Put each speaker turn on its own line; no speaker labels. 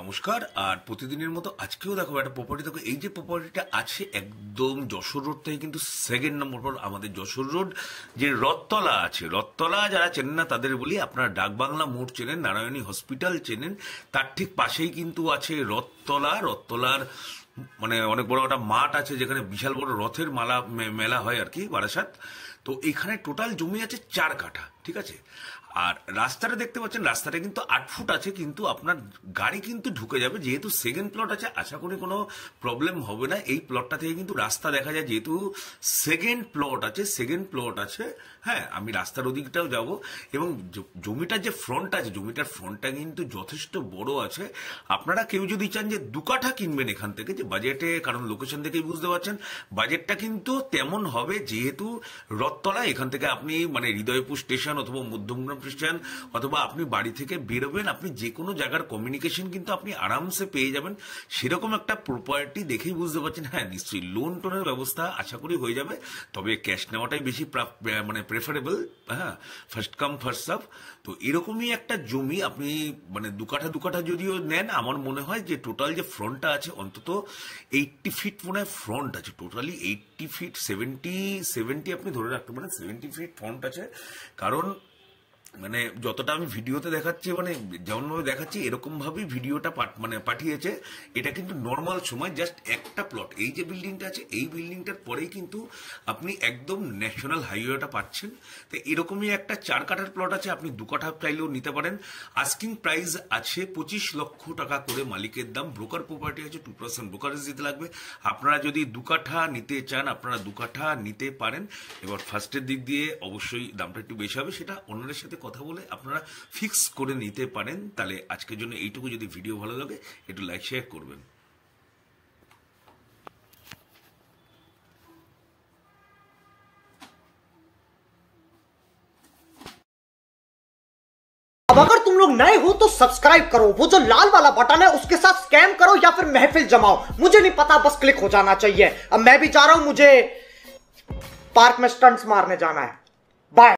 নমস্কার আর প্রতিদিনের মতো আজকেও দেখো একটা প্রপার্টি দেখো এই যে প্রপার্টিটা আছে একদম যশোর রোড থেকে কিন্তু সেকেন্ড নম্বর পর আমাদের যশোর রোড যে রথতলা আছে রথতলা যারা চেনেন না তাদের বলি আপনারা ডাকবাংলা মোড় চেনেন নারায়ণী হসপিটাল চেনেন তার ঠিক পাশেই কিন্তু আছে রথতলা রথতলার মানে অনেক বড় একটা মাঠ আছে যেখানে বিশাল বড় রথের মালা মেলা হয় আর কি বারাসাত তো এখানে টোটাল জমি আছে চার কাঠা ঠিক আছে আর রাস্তাটা দেখতে পাচ্ছেন রাস্তাটা কিন্তু আট ফুট আছে কিন্তু আপনার গাড়ি কিন্তু ঢুকে যাবে যেহেতু সেকেন্ড প্লট আছে আশা করি কোনো প্রবলেম হবে না এই প্লটটা থেকে কিন্তু রাস্তা দেখা যায় যেহেতু সেকেন্ড প্লট আছে সেকেন্ড প্লট আছে হ্যাঁ আমি রাস্তার ওদিকটাও যাব এবং জমিটার যে ফ্রন্ট আছে জমিটার ফ্রন্টটা কিন্তু যথেষ্ট বড় আছে আপনারা কেউ যদি চান যে দু কাঠা কিনবেন এখান থেকে যে বাজেটে কারণ লোকেশন থেকেই বুঝতে পারছেন বাজেটটা কিন্তু তেমন হবে যেহেতু রথতলা এখান থেকে আপনি মানে হৃদয়পুর স্টেশন অথবা মধ্যমগ্রাম খ্রিস্টান অথবা আপনি বাড়ি থেকে বেরোবেন আপনি যে কোনো জায়গার কমিউনিকেশন কিন্তু আপনি আরামসে পেয়ে যাবেন সেরকম একটা প্রপার্টি দেখেই বুঝতে পারছেন হ্যাঁ নিশ্চয়ই লোন টোনের ব্যবস্থা আশা করি হয়ে যাবে তবে ক্যাশ নেওয়াটাই বেশি মানে প্রেফারেবল হ্যাঁ ফার্স্ট কাম ফার্স্ট সার্ভ তো এরকমই একটা জমি আপনি মানে দু কাঠা দু কাঠা যদিও নেন আমার মনে হয় যে টোটাল যে ফ্রন্টটা আছে অন্তত এইটটি ফিট মনে হয় ফ্রন্ট আছে totally eighty feet seventy seventy আপনি ধরে রাখতে পারেন সেভেন্টি ফিট ফ্রন্ট আছে কারণ মানে যতটা আমি ভিডিওতে দেখাচ্ছি মানে যেমনভাবে দেখাচ্ছি এরকমভাবেই ভিডিওটা মানে পাঠিয়েছে এটা কিন্তু নর্মাল সময় জাস্ট একটা প্লট এই যে বিল্ডিংটা আছে এই বিল্ডিংটার পরেই কিন্তু আপনি একদম ন্যাশনাল হাইওয়েটা পাচ্ছেন তো এরকমই একটা চার কাঠার প্লট আছে আপনি দু কাঠা চাইলেও নিতে পারেন আস্কিং প্রাইস আছে পঁচিশ লক্ষ টাকা করে মালিকের দাম ব্রোকার প্রপার্টি আছে টু পার্সেন্ট ব্রোকারেজ দিতে লাগবে আপনারা যদি দু কাঠা নিতে চান আপনারা দু কাঠা নিতে পারেন এবার ফার্স্টের দিক দিয়ে অবশ্যই দামটা একটু বেশি হবে সেটা অন্যদের সাথে कथा बोले আপনারা फिक्स कर নিতে পারেন তাহলে আজকের জন্য এইটুকু যদি ভিডিও ভালো লাগে একটু अगर तुम लोग नए हो तो सब्सक्राइब करो वो जो लाल वाला बटन है उसके साथ स्कैम करो या फिर महफिल जमाओ मुझे नहीं पता बस क्लिक हो जाना चाहिए अब मैं भी जा रहा हूं मुझे पार्क में स्टंट्स मारने जाना है बाय